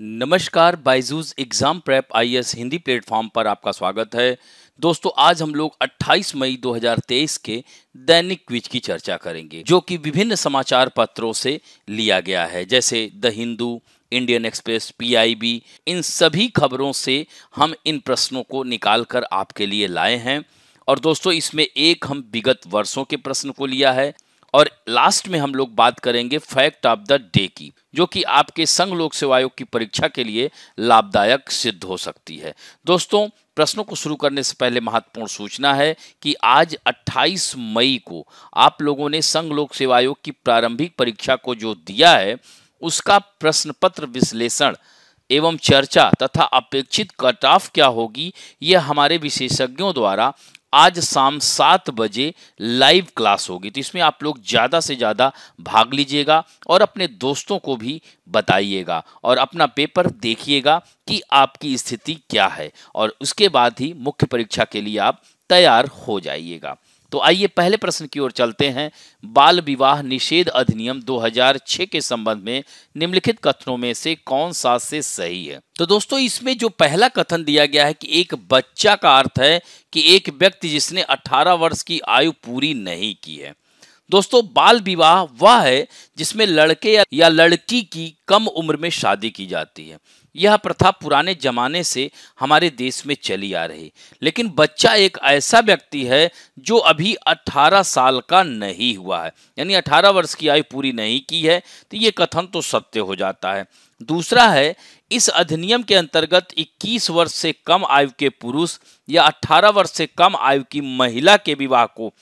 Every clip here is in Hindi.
नमस्कार Byju's exam prep IAS Hindi platform पर आपका स्वागत है दोस्तों आज हम लोग 28 मई 2023 के दैनिक क्विज की चर्चा करेंगे जो कि विभिन्न समाचार पत्रों से लिया गया है जैसे the Hindu Indian Express PIB इन सभी खबरों से हम इन प्रश्नों को निकाल कर आपके लिए लाए हैं और दोस्तों इसमें एक हम विगत वर्षों के प्रश्न को लिया है और लास्ट में हम लोग बात करेंगे फैक्ट ऑफ द डे की जो कि आपके संघ लोक सेवा आयोग की परीक्षा के लिए लाभदायक सिद्ध हो सकती है दोस्तों प्रश्नों को शुरू करने से पहले महत्वपूर्ण सूचना है कि आज 28 मई को आप लोगों ने संघ लोक सेवा आयोग की प्रारंभिक परीक्षा को जो दिया है उसका प्रश्न पत्र विश्लेषण एवं चर्चा तथा अपेक्षित कट ऑफ क्या होगी यह हमारे विशेषज्ञों द्वारा आज शाम सात बजे लाइव क्लास होगी तो इसमें आप लोग ज़्यादा से ज़्यादा भाग लीजिएगा और अपने दोस्तों को भी बताइएगा और अपना पेपर देखिएगा कि आपकी स्थिति क्या है और उसके बाद ही मुख्य परीक्षा के लिए आप तैयार हो जाइएगा तो आइए पहले प्रश्न की ओर चलते हैं बाल विवाह निषेध अधिनियम 2006 के संबंध में निम्नलिखित कथनों में से कौन सा से सही है तो दोस्तों इसमें जो पहला कथन दिया गया है कि एक बच्चा का अर्थ है कि एक व्यक्ति जिसने 18 वर्ष की आयु पूरी नहीं की है दोस्तों बाल विवाह वह है जिसमें लड़के या लड़की की कम उम्र में शादी की जाती है यह प्रथा पुराने जमाने से हमारे देश में चली आ रही लेकिन बच्चा एक ऐसा व्यक्ति है जो अभी 18 साल का नहीं हुआ है यानी 18 वर्ष की आयु पूरी नहीं की है तो ये कथन तो सत्य हो जाता है दूसरा है इस अधिनियम के अंतर्गत 21 वर्ष से कम आयु के पुरुष या 18 वर्ष से कम आयु की महिला के विवाह को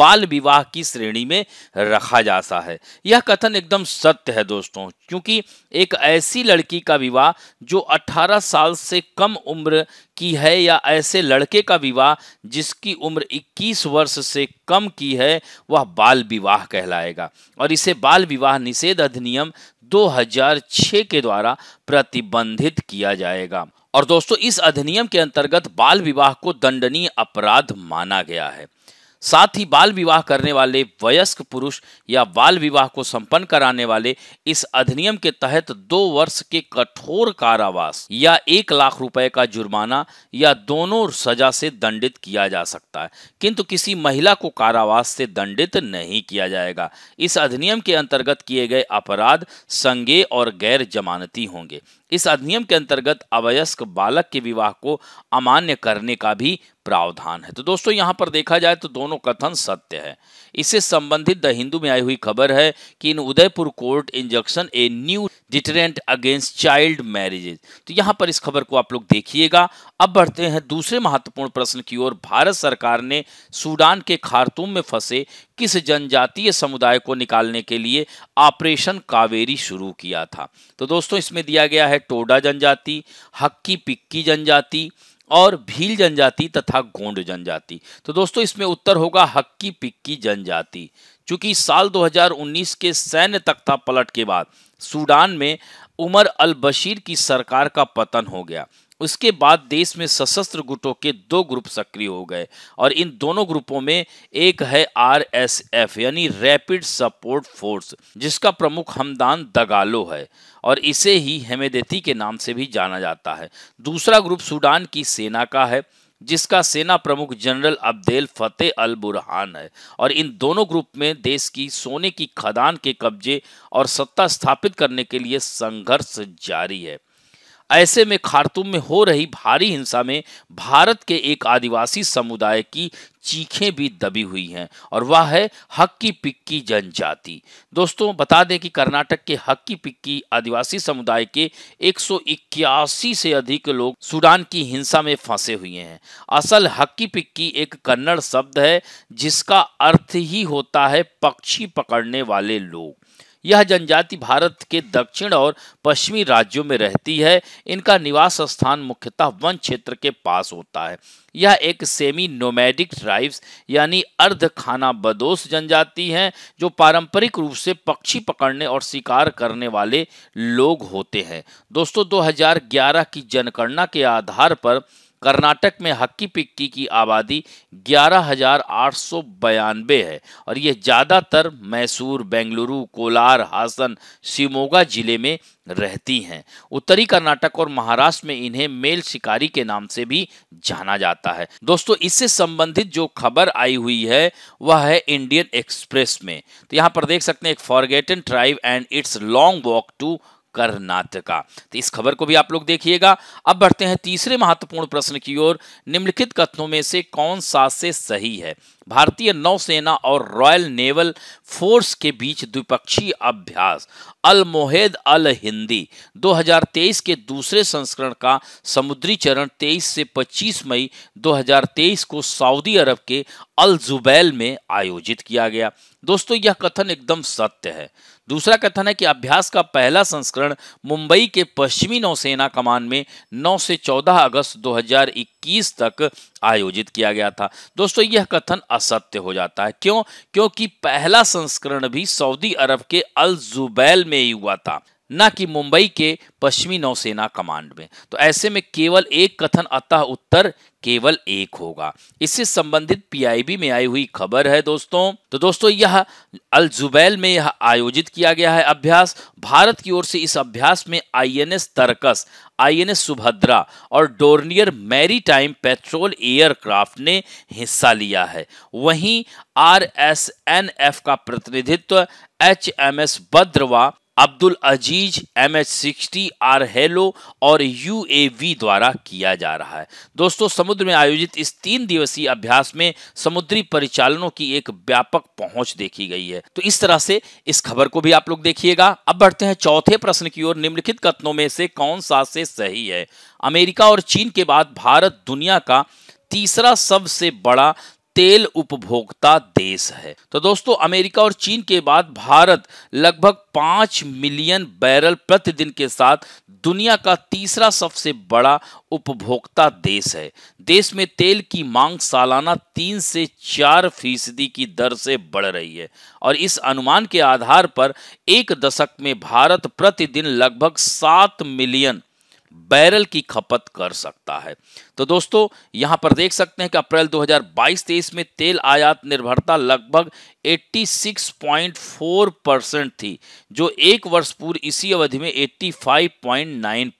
बाल विवाह की श्रेणी में रखा जाता है यह कथन एकदम सत्य है दोस्तों क्योंकि एक ऐसी लड़की का विवाह जो 18 साल से कम उम्र की है या ऐसे लड़के का विवाह जिसकी उम्र 21 वर्ष से कम की है वह बाल विवाह कहलाएगा और इसे बाल विवाह निषेध अधिनियम 2006 के द्वारा प्रतिबंधित किया जाएगा और दोस्तों इस अधिनियम के अंतर्गत बाल विवाह को दंडनीय अपराध माना गया है साथ ही बाल विवाह करने वाले वयस्क पुरुष या बाल विवाह को संपन्न कराने वाले इस अधिनियम के तहत दो वर्ष के कठोर कारावास या एक लाख रुपए का जुर्माना या दोनों सजा से दंडित किया जा सकता है किंतु किसी महिला को कारावास से दंडित नहीं किया जाएगा इस अधिनियम के अंतर्गत किए गए अपराध संज्ञे और गैर जमानती होंगे इस अधिनियम के अंतर्गत अवयस्क बालक के विवाह को अमान्य करने का भी प्रावधान है तो दोस्तों यहाँ पर देखा जाए तो दोनों कथन सत्य है इससे संबंधित द हिंदू में आई हुई खबर है कि in Udaipur court injection a new deterrent against child marriages तो यहां पर इस खबर को आप लोग देखिएगा अब बढ़ते हैं दूसरे महत्वपूर्ण प्रश्न की ओर भारत सरकार ने सूडान के खारतूम में फंसे किस जनजातीय समुदाय को निकालने के लिए ऑपरेशन कावेरी शुरू किया था तो दोस्तों इसमें दिया गया है टोडा जनजाति हक्की पिक्की जनजाति और भील जनजाति तथा गोंड जनजाति तो दोस्तों इसमें उत्तर होगा हक्की पिक्की जनजाति चूंकि साल 2019 के सैन्य तख्ता पलट के बाद सूडान में उमर अल बशीर की सरकार का पतन हो गया उसके बाद देश में सशस्त्र गुटों के दो ग्रुप सक्रिय हो गए और इन दोनों ग्रुपों में एक है आरएसएफ यानी रैपिड सपोर्ट फोर्स जिसका प्रमुख हमदान दगालो है और इसे ही हेमेदेती के नाम से भी जाना जाता है दूसरा ग्रुप सूडान की सेना का है जिसका सेना प्रमुख general Abdel Fattah al Burhan है और इन दोनों ग्रुप में देश की सोने की खदान के कब्जे और सत्ता स्थापित करने के लिए संघर्ष जारी है ऐसे में खारतूम में हो रही भारी हिंसा में भारत के एक आदिवासी समुदाय की चीखें भी दबी हुई हैं और वह है हक्की पिक्की जनजाति दोस्तों बता दें कि कर्नाटक के हक्की पिक्की आदिवासी समुदाय के एक से अधिक लोग सूडान की हिंसा में फंसे हुए हैं असल हक्की पिक्की एक कन्नड़ शब्द है जिसका अर्थ ही होता है पक्षी पकड़ने वाले लोग यह जनजाति भारत के दक्षिण और पश्चिमी राज्यों में रहती है इनका निवास स्थान मुख्यतः वन क्षेत्र के पास होता है यह एक सेमी नोमैडिक ट्राइब्स यानी अर्ध खाना बदोश जनजाति हैं जो पारंपरिक रूप से पक्षी पकड़ने और शिकार करने वाले लोग होते हैं दोस्तों 2011 की जनगणना के आधार पर कर्नाटक में हक्की पिक्की की आबादी ग्यारह है और यह ज़्यादातर मैसूर बेंगलुरु कोलार हासन शिमोगा जिले में रहती हैं उत्तरी कर्नाटक और महाराष्ट्र में इन्हें मेल शिकारी के नाम से भी जाना जाता है दोस्तों इससे संबंधित जो खबर आई हुई है वह है इंडियन एक्सप्रेस में तो यहाँ पर देख सकते हैं एक forgotten tribe and its long walk to Karnataka तो इस खबर को भी आप लोग देखिएगा अब बढ़ते हैं तीसरे महत्वपूर्ण प्रश्न की ओर निम्नलिखित कथनों में से कौन सा से सही है भारतीय नौसेना और रॉयल नेवल फोर्स के बीच द्विपक्षीय अभ्यास मोहेद अल हिंदी 2023 के दूसरे संस्करण का समुद्री चरण 23 से 25 मई 2023 को सऊदी अरब के अल जुबैल में आयोजित किया गया दोस्तों यह कथन एकदम सत्य है दूसरा कथन है कि अभ्यास का पहला संस्करण मुंबई के पश्चिमी नौसेना कमान में 9 से 14 अगस्त 2021 तक आयोजित किया गया था दोस्तों यह कथन असत्य हो जाता है क्यों क्योंकि पहला संस्करण भी सऊदी अरब के अल जुबैल में ही हुआ था न कि मुंबई के पश्चिमी नौसेना कमांड में तो ऐसे में केवल एक कथन अतः उत्तर केवल एक होगा इससे संबंधित पीआईबी में आई हुई खबर है दोस्तों तो दोस्तों यह अल जुबैल में यह आयोजित किया गया है अभ्यास भारत की ओर से इस अभ्यास में आईएनएस तरकस आईएनएस सुभद्रा और डोर्नियर मैरीटाइम पेट्रोल एयरक्राफ्ट ने हिस्सा लिया है वहीं आरएसएनएफ का प्रतिनिधित्व एच एम एस भद्रवा Abdul Aziz M H sixty R hello और यू ए वी द्वारा किया जा रहा है दोस्तों समुद्र में आयोजित इस तीन दिवसीय अभ्यास में समुद्री परिचालनों की एक व्यापक पहुंच देखी गई है तो इस तरह से इस खबर को भी आप लोग देखिएगा अब बढ़ते हैं चौथे प्रश्न की ओर निम्नलिखित कथनों में से कौन सा से सही है अमेरिका और चीन के बाद भारत दुनिया का तीसरा सबसे बड़ा तेल उपभोक्ता देश है तो दोस्तों अमेरिका और चीन के बाद भारत लगभग पांच मिलियन बैरल प्रतिदिन के साथ दुनिया का तीसरा सबसे बड़ा उपभोक्ता देश है देश में तेल की मांग सालाना तीन से चार फीसदी की दर से बढ़ रही है और इस अनुमान के आधार पर एक दशक में भारत प्रतिदिन लगभग सात मिलियन बैरल की खपत कर सकता है तो दोस्तों यहां पर देख सकते हैं कि अप्रैल 2022-23 में तेल आयात निर्भरता लगभग 86.4 परसेंट थी जो एक वर्ष पूर्व इसी अवधि में 85.9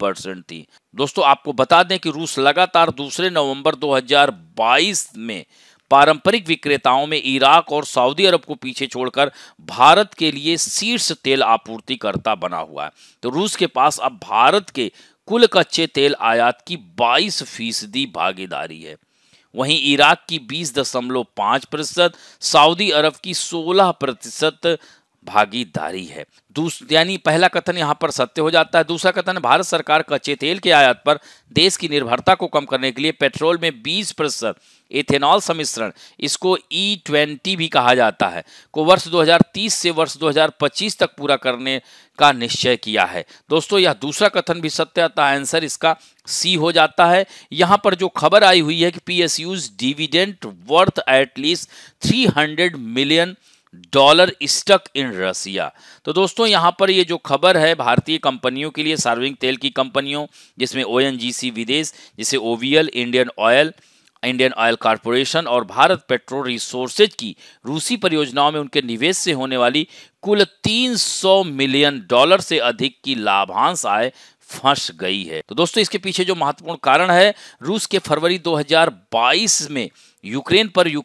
परसेंट थी दोस्तों आपको बता दें कि रूस लगातार दूसरे नवंबर 2022 में पारंपरिक विक्रेताओं में इराक और सऊदी अरब को पीछे छोड़कर भारत के लिए शीर्ष तेल आपूर्तिकर्ता बना हुआ है तो रूस के पास अब भारत के कुल कच्चे तेल आयात की 22 फीसदी भागीदारी है वहीं इराक की 20.5 प्रतिशत सऊदी अरब की 16 प्रतिशत भागीदारी है यानी पहला कथन यहाँ पर सत्य हो जाता है दूसरा कथन भारत सरकार कच्चे तेल के आयात पर देश की निर्भरता को कम करने के लिए पेट्रोल में 20 प्रतिशत एथेनॉल सम्मिश्रण इसको ई e ट्वेंटी भी कहा जाता है को वर्ष 2030 से वर्ष 2025 तक पूरा करने का निश्चय किया है दोस्तों यह दूसरा कथन भी सत्य आता आंसर इसका सी हो जाता है यहाँ पर जो खबर आई हुई है कि P S Us dividend worth at least three million dollar stuck in Russia तो दोस्तों यहां पर ये जो खबर है भारतीय कंपनियों के लिए सार्वजनिक तेल की कंपनियों जिसमें ओ विदेश जिसे OVL Indian Oil Indian Oil Corporation और भारत पेट्रोल रिसोर्सेज की रूसी परियोजनाओं में उनके निवेश से होने वाली कुल 300 मिलियन डॉलर से अधिक की लाभांश आय फंस गई है तो दोस्तों इसके पीछे जो महत्वपूर्ण कारण है रूस के फरवरी 2022 में यूक्रेन पर यू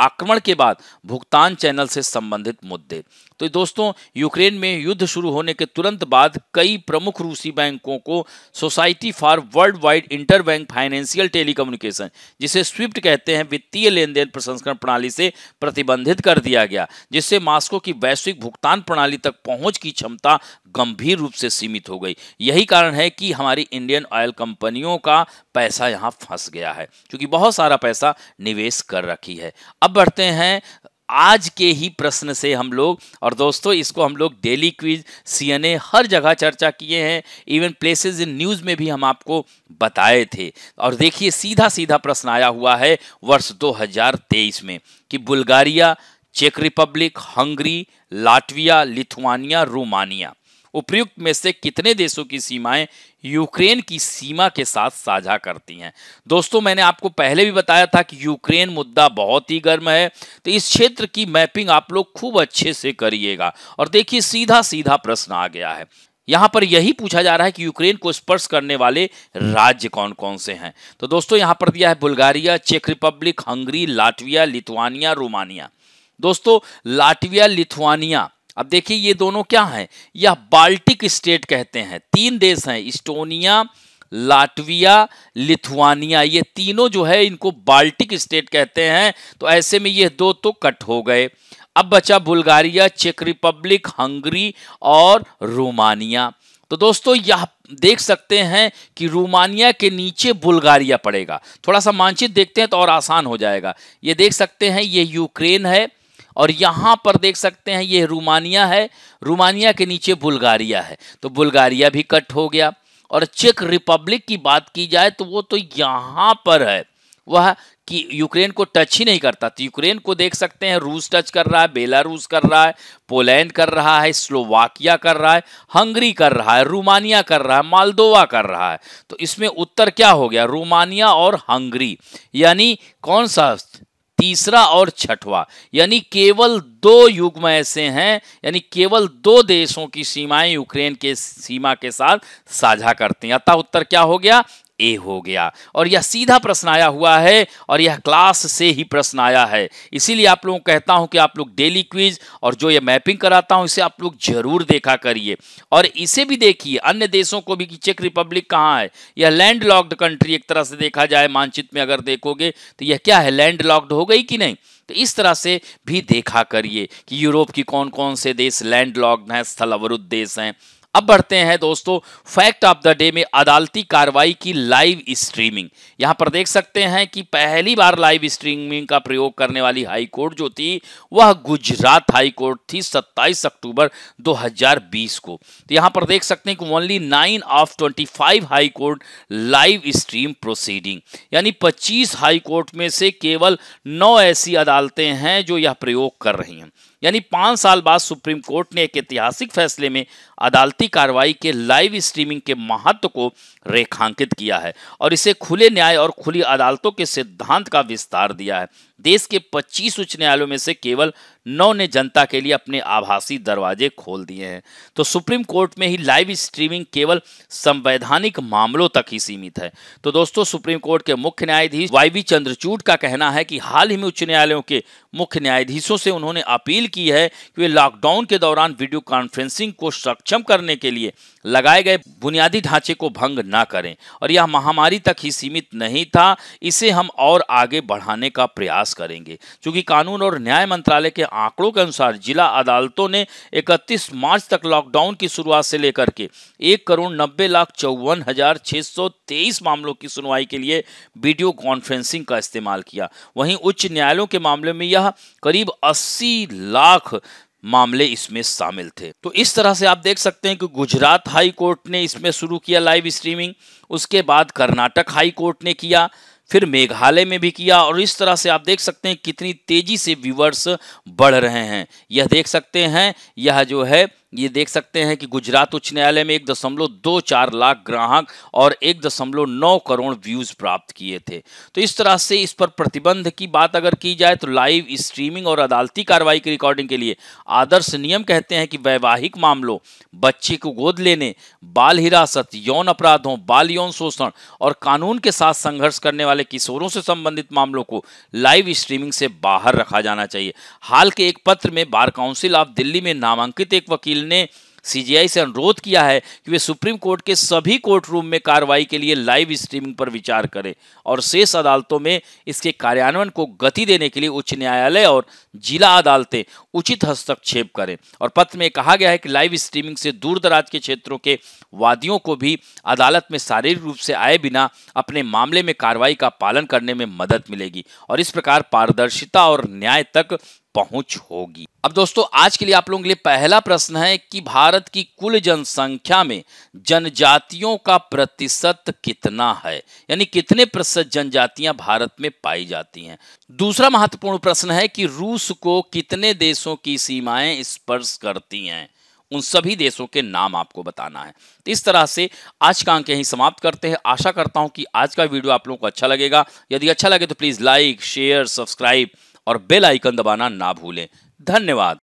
आक्रमण के बाद भुगतान चैनल से संबंधित मुद्दे तो दोस्तों यूक्रेन में युद्ध शुरू होने के तुरंत बाद कई प्रमुख रूसी बैंकों को society for world wide inter bank financial telecommunication जिसे स्विफ्ट कहते हैं वित्तीय लेन देन प्रसंस्करण प्रणाली से प्रतिबंधित कर दिया गया जिससे मास्को की वैश्विक भुगतान प्रणाली तक पहुंच की क्षमता गंभीर रूप से सीमित हो गई यही कारण है कि हमारी इंडियन ऑयल कंपनियों का पैसा यहाँ फंस गया है क्योंकि बहुत सारा पैसा निवेश कर रखी है अब बढ़ते हैं आज के ही प्रश्न से हम लोग और दोस्तों इसको हम लोग डेली क्विज सीएनए हर जगह चर्चा किए हैं इवन प्लेसेस इन न्यूज़ में भी हम आपको बताए थे और देखिए सीधा सीधा प्रश्न आया हुआ है वर्ष 2023 में कि बुल्गारिया चेक Republic Hungary Latvia Lithuania Romania उपयुक्त में से कितने देशों की सीमाएं यूक्रेन की सीमा के साथ साझा करती हैं दोस्तों मैंने आपको पहले भी बताया था कि यूक्रेन मुद्दा बहुत ही गर्म है तो इस क्षेत्र की मैपिंग आप लोग खूब अच्छे से करिएगा और देखिए सीधा सीधा प्रश्न आ गया है यहां पर यही पूछा जा रहा है कि यूक्रेन को स्पर्श करने वाले राज्य कौन कौन से हैं तो दोस्तों यहां पर दिया है बुल्गारिया चेक Republic Hungary Latvia Lithuania Romania दोस्तों लाटविया लिथुआनिया अब देखिए ये दोनों क्या हैं यह बाल्टिक स्टेट कहते हैं तीन देश हैं इस्टोनिया लाटविया लिथुआनिया ये तीनों जो है इनको बाल्टिक स्टेट कहते हैं तो ऐसे में ये दो तो कट हो गए अब बचा बुल्गारिया चेक रिपब्लिक हंगरी और रोमानिया तो दोस्तों यह देख सकते हैं कि रोमानिया के नीचे बुल्गारिया पड़ेगा थोड़ा सा मानचित्र देखते हैं तो और आसान हो जाएगा ये देख सकते हैं ये यूक्रेन है और यहाँ पर देख सकते हैं ये रोमानिया है रोमानिया के नीचे बुल्गारिया है तो बुल्गारिया भी कट हो गया और चेक रिपब्लिक की बात की जाए तो वो तो यहाँ पर है वह कि यूक्रेन को टच ही नहीं करता तो यूक्रेन को देख सकते हैं रूस टच कर रहा है बेलारूस कर रहा है पोलैंड कर रहा है स्लोवाकिया कर रहा है हंगरी कर रहा है रोमानिया कर रहा है मालदोवा कर रहा है तो इसमें उत्तर क्या हो गया रोमानिया और हंगरी यानी कौन सा तीसरा और छठवा यानी केवल दो युग्म ऐसे हैं यानी केवल दो देशों की सीमाएं यूक्रेन के सीमा के साथ साझा करती हैं अतः उत्तर क्या हो गया ए हो गया और यह सीधा प्रश्न आया हुआ है और यह क्लास से ही प्रश्न आया है इसीलिए आप लोगों को कहता हूं कि आप लोग डेली क्विज और जो ये मैपिंग कराता हूं इसे आप लोग जरूर देखा करिए और इसे भी देखिए अन्य देशों को भी कि चेक रिपब्लिक कहाँ है यह लैंड लॉक्ड कंट्री एक तरह से देखा जाए मानचित्र में अगर देखोगे तो यह क्या है लैंड लॉक्ड हो गई कि नहीं तो इस तरह से भी देखा करिए कि यूरोप की कौन कौन से देश लैंड लॉक्ड हैं स्थल अवरुद्ध देश हैं अब बढ़ते हैं दोस्तों फैक्ट ऑफ द डे में अदालती कार्रवाई की लाइव स्ट्रीमिंग यहां पर देख सकते हैं कि पहली बार लाइव स्ट्रीमिंग का प्रयोग करने वाली हाई कोर्ट जो थी वह गुजरात हाई कोर्ट थी 27 अक्टूबर 2020 को तो यहां पर देख सकते हैं कि only nine of 25 five high court live stream proceeding यानी पच्चीस हाईकोर्ट में से केवल नौ ऐसी अदालतें हैं जो यह प्रयोग कर रही हैं यानी पांच साल बाद सुप्रीम कोर्ट ने एक ऐतिहासिक फैसले में अदालती कार्रवाई के लाइव स्ट्रीमिंग के महत्व को रेखांकित किया है और इसे खुले न्याय और खुली अदालतों के सिद्धांत का विस्तार दिया है देश के 25 उच्च न्यायालयों में से केवल नौ ने जनता के लिए अपने आभासी दरवाजे खोल दिए हैं तो सुप्रीम कोर्ट में ही लाइव स्ट्रीमिंग केवल संवैधानिक मामलों तक ही सीमित है तो दोस्तों सुप्रीम कोर्ट के मुख्य न्यायाधीश वाई वी चंद्रचूड का कहना है कि हाल ही में उच्च न्यायालयों के मुख्य न्यायाधीशों से उन्होंने अपील की है कि वे लॉकडाउन के दौरान वीडियो कॉन्फ्रेंसिंग को सक्षम करने के लिए लगाए गए बुनियादी ढांचे को भंग ना करें और यह महामारी तक ही सीमित नहीं था इसे हम और आगे बढ़ाने का प्रयास करेंगे क्योंकि कानून और न्याय मंत्रालय के आंकड़ों के अनुसार जिला अदालतों ने 31 मार्च तक लॉकडाउन की शुरुआत से लेकर के एक करोड़ नब्बे लाख चौवन हजार छः सौ तेईस मामलों की सुनवाई के लिए वीडियो कॉन्फ्रेंसिंग का इस्तेमाल किया वहीं उच्च न्यायालयों के मामले में यह करीब अस्सी लाख मामले इसमें शामिल थे तो इस तरह से आप देख सकते हैं कि गुजरात हाई कोर्ट ने इसमें शुरू किया लाइव स्ट्रीमिंग उसके बाद कर्नाटक हाई कोर्ट ने किया फिर मेघालय में भी किया और इस तरह से आप देख सकते हैं कितनी तेजी से व्यूवर्स बढ़ रहे हैं यह देख सकते हैं यह जो है ये देख सकते हैं कि गुजरात उच्च न्यायालय में एक दशमलव दो चार लाख ग्राहक और एक दशमलव नौ करोड़ व्यूज प्राप्त किए थे तो इस तरह से इस पर प्रतिबंध की बात अगर की जाए तो लाइव स्ट्रीमिंग और अदालती कार्रवाई की रिकॉर्डिंग के लिए आदर्श नियम कहते हैं कि वैवाहिक मामलों बच्चे को गोद लेने बाल हिरासत यौन अपराधों बाल यौन शोषण और कानून के साथ संघर्ष करने वाले किशोरों से संबंधित मामलों को लाइव स्ट्रीमिंग से बाहर रखा जाना चाहिए हाल के एक पत्र में बार काउंसिल ऑफ दिल्ली में नामांकित एक वकील ने सीजीआई से अनुरोध किया है कि वे सुप्रीम कोर्ट के सभी कोर्ट रूम में कार्रवाई के लिए लाइव स्ट्रीमिंग पर विचार करें और शेष अदालतों में इसके कार्यान्वयन को गति देने के लिए उच्च न्यायालय और जिला अदालतें उचित हस्तक्षेप करें और पत्र में कहा गया है कि लाइव स्ट्रीमिंग से दूर दराज के क्षेत्रों के वादियों को भी अदालत में शारीरिक रूप से आए बिना अपने मामले में कार्रवाई का पालन करने में मदद मिलेगी और इस प्रकार पारदर्शिता और न्याय तक पहुंच होगी अब दोस्तों आज के लिए आप लोगों के लिए पहला प्रश्न है कि भारत की कुल जनसंख्या में जनजातियों का प्रतिशत कितना है यानी कितने प्रतिशत जनजातियां भारत में पाई जाती हैं दूसरा महत्वपूर्ण प्रश्न है कि रूस को कितने देशों की सीमाएं स्पर्श करती हैं उन सभी देशों के नाम आपको बताना है तो इस तरह से आज का अंक यही समाप्त करते हैं आशा करता हूं कि आज का वीडियो आप लोगों को अच्छा लगेगा यदि अच्छा लगे तो प्लीज़ लाइक शेयर सब्सक्राइब और बेल आइकन दबाना ना भूलें धन्यवाद